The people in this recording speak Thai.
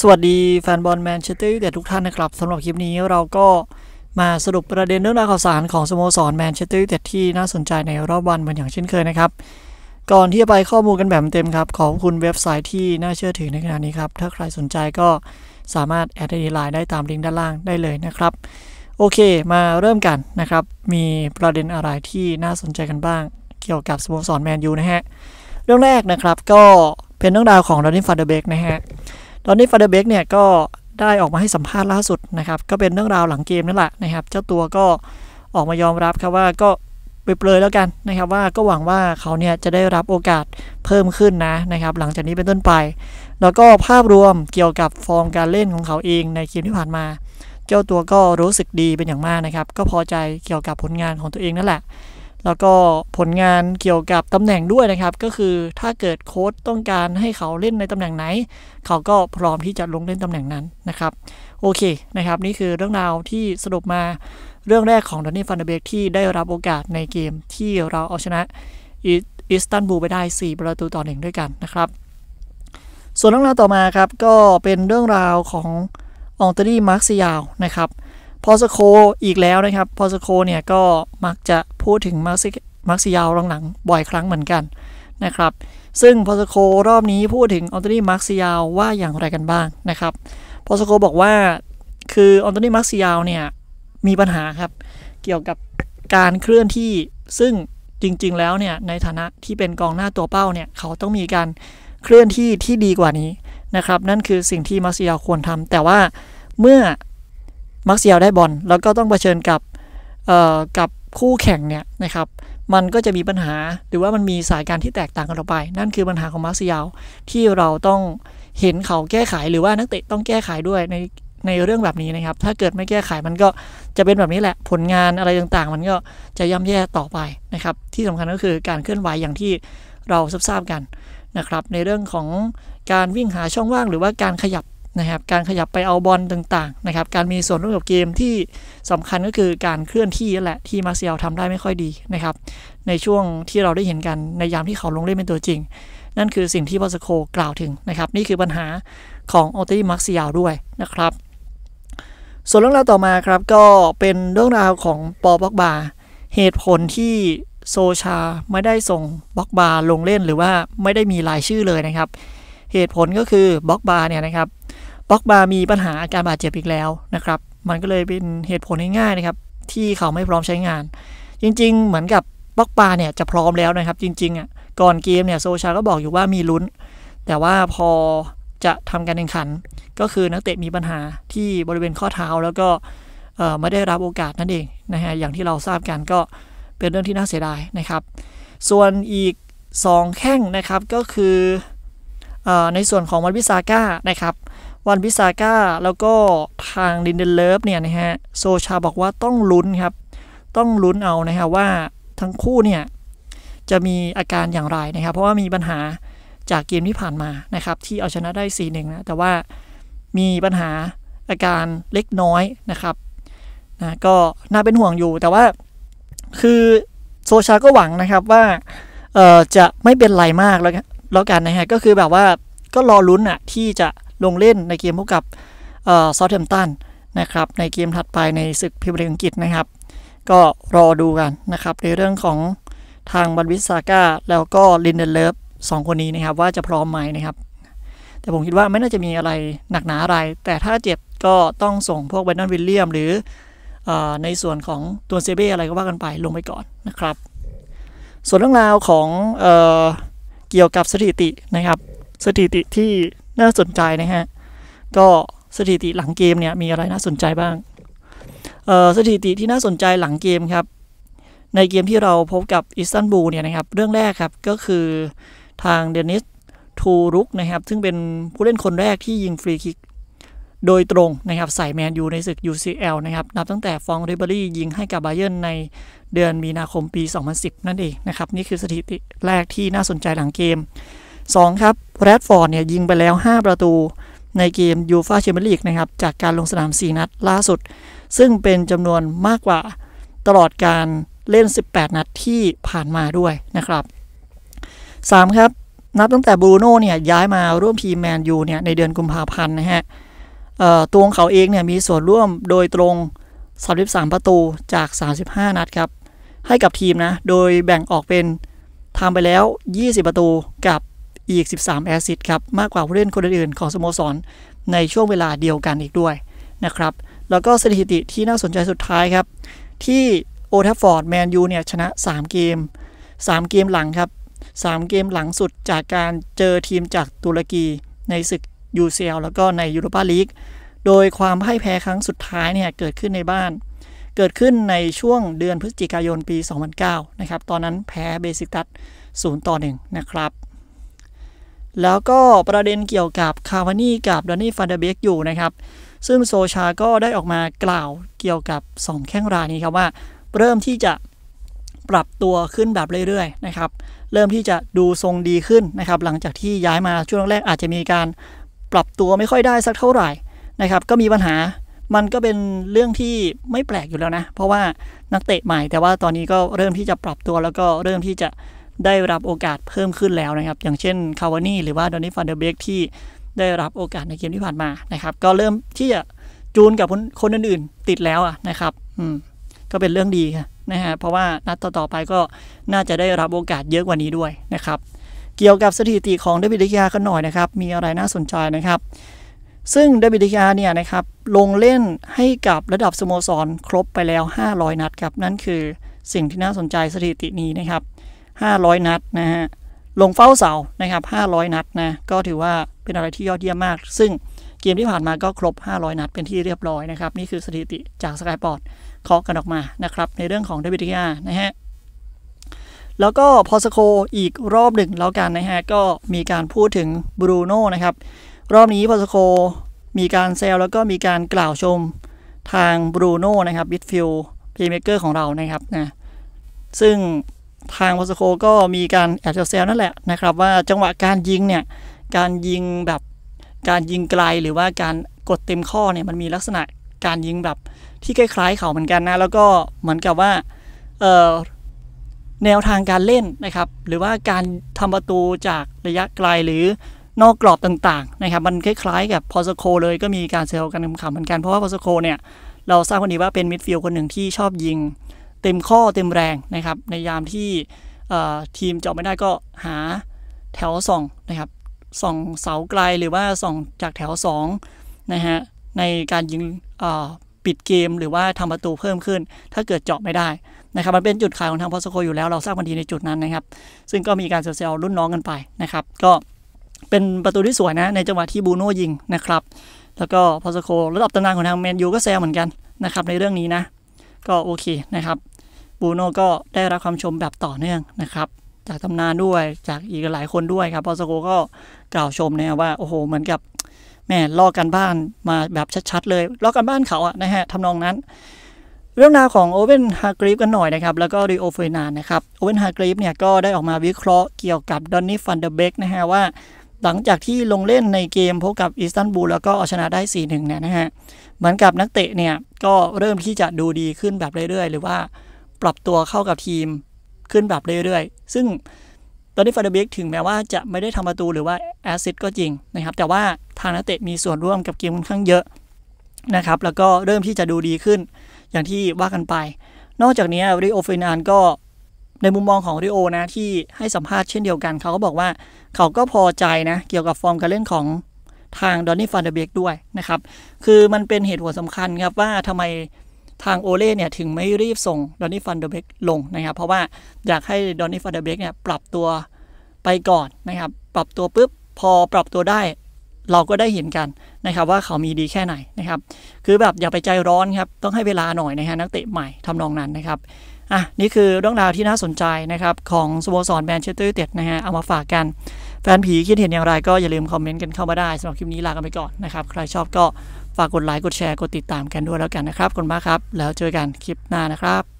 สวัสดีแฟนบอลแมนเชสเตอร์ยูไนเต็ดทุกท่านนะครับสำหรับคลิปนี้เราก็มาสรุปประเด็นเรื่องราวข่าวสารของสโมสรแมนเชสเตอร์ยูไนเต็ดที่น่าสนใจในรอบวันเหมือนอย่างเช่นเคยนะครับ ก่อนที่จะไปข้อมูลกันแบบเต็มครับขอบคุณเว็บไซต์ที่น่าเชื่อถือในขณะนี้ครับ ถ้าใครสนใจก็สามารถแอดไลน์ได้ตามลิงก์ด้านล่างได้เลยนะครับ โอเค มาเริ่มกันนะครับมีประเด็นอะไรที่น่าสนใจกันบ้าง เกี่ยวกับสโมสรแมนยูนะฮะเรื่องแรกนะครับก็เป็นเรื่องราวของดอนนี่ฟาเดเบกนะฮะตอนนี้ฟาเดเบกเนี่ยก็ได้ออกมาให้สัมภาษณ์ล่าสุดนะครับก็เป็นเรื่องราวหลังเกมนั่นแหละนะครับเจ้าตัวก็ออกมายอมรับครับว่าก็ไปเปลยแล้วกันนะครับว่าก็หวังว่าเขาเนี่ยจะได้รับโอกาสเพิ่มขึ้นนะนะครับหลังจากนี้เป็นต้นไป แล้วก็ภาพรวมเกี่ยวกับฟอร์มการเล่นของเขาเองในเกมที่ผ่านมา เจ้าตัวก็รู้สึกดีเป็นอย่างมากนะครับก็พอใจเกี่ยวกับผลงานของตัวเองนั่นแหละแล้วก็ผลงานเกี่ยวกับตำแหน่งด้วยนะครับ ก็คือถ้าเกิดโค้ดต้องการให้เขาเล่นในตำแหน่งไหน เขาก็พร้อมที่จะลงเล่นตำแหน่งนั้นนะครับ โอเคนะครับนี่คือเรื่องราวที่สรุปมาเรื่องแรกของดอนนี่ฟันเดเบกที่ได้รับโอกาสในเกม ที่เราเอาชนะอิสตันบูลไปได้4ประตูต่อหนึ่งด้วยกันนะครับ ส่วนเรื่องราวต่อมาครับก็เป็นเรื่องราวของอองตอรี่มาร์คซิยาวนะครับพอสโคอีกแล้วนะครับพอสโคเนี่ยก็มักจะพูดถึงมาร์ซิมาร์ซิยาวหลังๆบ่อยครั้งเหมือนกันนะครับ ซึ่งพอสโครอบนี้พูดถึงออนโตนีมาร์ซิยาวว่าอย่างไรกันบ้างนะครับพอสโคบอกว่า คือออนโตนีมาร์ซิยาวเนี่ยมีปัญหาครับ เกี่ยวกับการเคลื่อนที่ซึ่งจริงๆ แล้วเนี่ยในฐานะที่เป็นกองหน้าตัวเป้าเนี่ยเขาต้องมีการเคลื่อนที่ที่ดีกว่านี้นะครับ นั่นคือสิ่งที่มาร์ซิยาควรทำ แต่ว่าเมื่อมักเซียลได้บอลแล้วก็ต้องเผชิญกับกับคู่แข่ง เนี่ย นะครับ มันก็จะมีปัญหาหรือว่ามันมีสายการที่แตกต่างกันออกไป นั่นคือปัญหาของมาร์เซียลที่เราต้องเห็นเขาแก้ไข หรือว่านักเตะต้องแก้ไขด้วย ในในเรื่องแบบนี้นะครับ ถ้าเกิดไม่แก้ไขมันก็จะเป็นแบบนี้แหละผลงานอะไรต่างๆ มันก็จะย่ำแย่ต่อไปนะครับ ที่สำคัญก็คือการเคลื่อนไหวอย่างที่เราทราบกันนะครับในเรื่องของการวิ่งหาช่องว่าง หรือว่าการขยับนะครับการขยับไปเอาบอลต่างๆนะครับการมีส่วนร่วมกับเกมที่สำคัญก็คือการเคลื่อนที่นั่นแหละที่มาเซียลทำได้ไม่ค่อยดีนะครับ ในช่วงที่เราได้เห็นกันในยามที่เขาลงเล่นเป็นตัวจริง นั่นคือสิ่งที่บอสโค กล่าวถึงนะครับ นี่คือปัญหาของออตี้มาเซียลด้วยนะครับส่วนเรื่องราวต่อมาครับก็เป็นเรื่องราวของปอบอกบาเหตุผลที่โซชา ไม่ได้ส่งบ็อกบาลงเล่นหรือว่าไม่ได้มีรายชื่อเลยนะครับเหตุผลก็คือบ็อกบาเนี่ยนะครับบ็อกบามีปัญหาอาการบาดเจ็บอีกแล้วนะครับ มันก็เลยเป็นเหตุผลง่ายๆนะครับ ที่เขาไม่พร้อมใช้งาน จริงๆ เหมือนกับบ็อกบาเนี่ยจะพร้อมแล้วนะครับ จริงๆอ่ะ ก่อนเกมเนี่ยโซชาก็บอกอยู่ว่ามีลุ้น แต่ว่าพอจะทำการแข่งขัน ก็คือนักเตะมีปัญหาที่บริเวณข้อเท้าแล้วก็ไม่ได้รับโอกาสนั่นเองนะฮะ อย่างที่เราทราบกันก็เป็นเรื่องที่น่าเสียดายนะครับ ส่วนอีก 2 แข้งนะครับก็คืออในส่วนของวันวิสาก้านะครับวันพิซาก้าแล้วก็ทางลินเดนเลิฟเนี่ยนะฮะโซชาบอกว่าต้องลุ้นครับต้องลุ้นเอานะฮะว่าทั้งคู่เนี่ยจะมีอาการอย่างไรนะครับเพราะว่ามีปัญหาจากเกมที่ผ่านมานะครับที่เอาชนะได้4หนึ่งนะแต่ว่ามีปัญหาอาการเล็กน้อยนะครับนะก็น่าเป็นห่วงอยู่แต่ว่าคือโซชาก็หวังนะครับว่าจะไม่เป็นไรมากแล้วแล้วกันนะฮะก็คือแบบว่าก็รอลุ้นอะที่จะลงเล่นในเกมพบกับซอเทมตันนะครับในเกมถัดไปในศึกพิมพ์ลีกอังกฤษนะครับ ก็รอดูกันนะครับในเรื่องของทางบันวิสซาก้า แล้วก็ลินเดนเลฟสองคนนี้นะครับ ว่าจะพร้อมไหมนะครับ แต่ผมคิดว่าไม่น่าจะมีอะไรหนักหนาอะไร แต่ถ้าเจ็บก็ต้องส่งพวกเบนนอนวิลเลียมหรืออในส่วนของตัวเซเบ้อะไรก็ว่ากันไปลงไปก่อนนะครับ ส่วนเรื่องราวของเออเกี่ยวกับสถิตินะครับ สถิติที่น่าสนใจนะฮะ ก็สถิติหลังเกมเนี่ยมีอะไรน่าสนใจบ้างเอ่อสถิติที่น่าสนใจหลังเกมครับ ในเกมที่เราพบกับอิสตันบูลเนี่ยนะครับเรื่องแรกครับก็คือทางเดนิสทูรุกนะครับ ซึ่งเป็นผู้เล่นคนแรกที่ยิงฟรีคิกโดยตรงนะครับใส่แมนยูในศึก UCL นะครับนับตั้งแต่ฟองเรเบอรี่ยิงให้กับไบเยอร์ในเดือนมีนาคมปี 2010 นั่นเองนะครับ นี่คือสถิติแรกที่น่าสนใจหลังเกม2ครับ แรดฟอร์ดเนี่ยยิงไปแล้ว 5 ประตูในเกมยูฟาแชมเปี้ยนลีกนะครับจากการลงสนาม 4 นัดล่าสุด ซึ่งเป็นจำนวนมากกว่าตลอดการเล่น 18 นัดที่ผ่านมาด้วยนะครับ3ครับ นับตั้งแต่บรูโน่เนี่ยย้ายมาร่วมทีมแมนยูเนี่ยในเดือนกุมภาพันธ์นะฮะตัวของเขาเองเนี่ยมีส่วนร่วมโดยตรง 33 ประตูจาก 35 นัดครับให้กับทีมนะโดยแบ่งออกเป็นทำไปแล้ว 20 ประตูกับอีก13แอสซิสต์ครับ มากกว่าผู้เล่นคนอื่นของสโมสร ในช่วงเวลาเดียวกันอีกด้วยนะครับ แล้วก็สถิติที่น่าสนใจสุดท้ายครับ ที่โอทัฟฟอร์ดแมนยูเนี่ย ชนะ 3 เกม 3 เกมหลังครับ 3 เกมหลังสุดจากการเจอทีมจากตุรกี ในศึก UCL แล้วก็ในยูโรปาลีกโดยความพ่ายแพ้ครั้งสุดท้ายเนี่ย เกิดขึ้นในบ้าน เกิดขึ้นในช่วงเดือนพฤศจิกายนปี 2009นะครับตอนนั้นแพ้เบสิกตัส0ต่อ1นะครับแล้วก็ประเด็นเกี่ยวกับคาวานี่กับดอนนี่ฟานเดเบกอยู่นะครับ ซึ่งโซชา ก็ได้ออกมากล่าวเกี่ยวกับ 2 แข้งรายนี้ครับว่า เริ่มที่จะปรับตัวขึ้นแบบเรื่อยๆนะครับเริ่มที่จะดูทรงดีขึ้นนะครับหลังจากที่ย้ายมาช่วงแรกอาจจะมีการปรับตัวไม่ค่อยได้สักเท่าไหร่นะครับก็มีปัญหามันก็เป็นเรื่องที่ไม่แปลกอยู่แล้วนะ เพราะว่านักเตะใหม่ แต่ว่าตอนนี้ก็เริ่มที่จะปรับตัวแล้วก็เริ่มที่จะได้รับโอกาสเพิ่มขึ้นแล้วนะครับ อย่างเช่นคาวานี่หรือว่าดอนนี่ฟานเดอร์เบกที่ได้รับโอกาสในเกมที่ผ่านมานะครับ ก็เริ่มที่จะจูนกับคนคนอื่นๆ ติดแล้วอ่ะนะครับ อืม ก็เป็นเรื่องดีนะฮะ เพราะว่านัดต่อๆไปก็น่าจะได้รับโอกาสเยอะกว่านี้ด้วยนะครับ เกี่ยวกับสถิติของเดวิดดิยาก็หน่อยนะครับ มีอะไรน่าสนใจนะครับ ซึ่งเดวิดดิยาเนี่ยนะครับ ลงเล่นให้กับระดับสโมสรครบไปแล้ว 500 นัดครับ นั่นคือสิ่งที่น่าสนใจ สถิตินี้นะครับ500 นัดนะฮะ ลงเฝ้าเสานะครับ 500 นัดนะ ก็ถือว่าเป็นอะไรที่ยอดเยี่ยมมาก ซึ่งเกมที่ผ่านมาก็ครบ 500 นัดเป็นที่เรียบร้อยนะครับ นี่คือสถิติจากสกายปอร์ตเคาะกันออกมานะครับในเรื่องของเดวิดยานะฮะ แล้วก็พอสโค อีกรอบหนึ่งแล้วกันนะฮะก็มีการพูดถึงบรูโน่นะครับ รอบนี้พอสโคมีการแซวแล้วก็มีการกล่าวชมทางบรูโน่นะครับบิทฟิลเพลย์เมเกอร์ของเรานะครับนะซึ่งทางวอสโคก็มีการแอบเซลนั่นแหละนะครับว่าจังหวะการยิงเนี่ยการยิงแบบการยิงไกลหรือว่าการกดเต็มข้อเนี่ยมันมีลักษณะการยิงแบบที่คล้าย ๆ เขาเหมือนกันนะแล้วก็เหมือนกับว่าแนวทางการเล่นนะครับหรือว่าการทำประตูจากระยะไกลหรือนอกกรอบต่างๆนะครับมันคล้าย ๆกับพอสโคเลยก็มีการเซลกันขำๆเหมือนกันเพราะว่าพอสโคเนี่ยเราทราบกันดีว่าเป็นมิดฟิลด์คนหนึ่งที่ชอบยิงเต็มข้อเต็มแรงนะครับ ในยามที่ทีมเจาะไม่ได้ก็หาแถวส่องนะครับส่องเสาไกลหรือว่าส่องจากแถว2นะฮะในการยิงปิดเกมหรือว่าทำประตูเพิ่มขึ้น ถ้าเกิดเจาะไม่ได้นะครับมันเป็นจุดขายของทางพอสโคอยู่แล้วเราทราบมันดีในจุดนั้นนะครับ ซึ่งก็มีการเซลล์รุ่นน้องกันไปนะครับก็เป็นประตูที่สวยนะในจังหวะที่บูโน่ยิงนะครับ แล้วก็พอสโคระดับตำนานของทางแมนยูก็แซลเหมือนกันนะครับในเรื่องนี้นะก็โอเคนะครับบูโน่ก็ได้รับความชมแบบต่อเนื่องนะครับ จากตำนานด้วยจากอีกหลายคนด้วยครับพอสโกก็กล่าวชมนะว่าโอ้โหเหมือนกับแม่ลอกกันบ้านมาแบบชัดๆเลย ลอกกันบ้านเขาอะนะฮะทำนองนั้น เรื่องราวของโอเวนฮาร์กรีฟกันหน่อยนะครับแล้วก็ดิโอเฟนานนะครับโอเวนฮาร์กรีฟเนี่ยก็ได้ออกมาวิเคราะห์เกี่ยวกับดอนนี่ฟันเดอร์เบกนะฮะว่าหลังจากที่ลงเล่นในเกมพบกับอิสตันบูลแล้วก็เอาชนะได้ 4-1เนี่ยนะฮะเหมือนกับนักเตะเนี่ย ก็เริ่มที่จะดูดีขึ้นแบบเรื่อยๆ หรือว่าปรับตัวเข้ากับทีมขึ้นแบบเรื่อยๆ ซึ่งตอนนี้ฟาเดเบกถึงแม้ว่าจะไม่ได้ทำประตูหรือว่าแอซิสก็จริงนะครับแต่ว่าทางนักเตะมีส่วนร่วมกับเกมค่อนข้างเยอะนะครับแล้วก็เริ่มที่จะดูดีขึ้นอย่างที่ว่ากันไป นอกจากนี้ริโอเฟนานก็ในมุมมองของริโอนะที่ให้สัมภาษณ์เช่นเดียวกัน เขาก็บอกว่าเขาก็พอใจนะเกี่ยวกับฟอร์มการเล่นของทางดอนนี่ฟานเดเบกด้วยนะครับ คือมันเป็นเหตุผลสำคัญครับว่าทำไมทางโอเล่เนี่ยถึงไม่รีบส่งดอนนี่ฟันเดเบกลงนะครับ เพราะว่าอยากให้ดอนนี่ฟันเดเบกเนี่ยปรับตัวไปก่อนนะครับ ปรับตัวปุ๊บพอปรับตัวได้เราก็ได้เห็นกันนะครับ ว่าเขามีดีแค่ไหนนะครับ คือแบบอย่าไปใจร้อนครับต้องให้เวลาหน่อยนะฮะนักเตะใหม่ทำนองนั้นนะครับอ่ะนี่คือเรื่องราวที่น่าสนใจนะครับของสโมสรแมนเชสเตอร์ยูไนเต็ดนะฮะเอามาฝากกัน แฟนผีคิดเห็นอย่างไรก็อย่าลืม คอมเมนต์กันเข้ามาได้สำหรับคลิปนี้ลากันไปก่อนนะครับใครชอบก็ฝากกดไลค์กดแชร์ กดติดตามกันด้วยแล้วกันนะครับขอบคุณมากครับแล้วเจอกันคลิปหน้านะครับ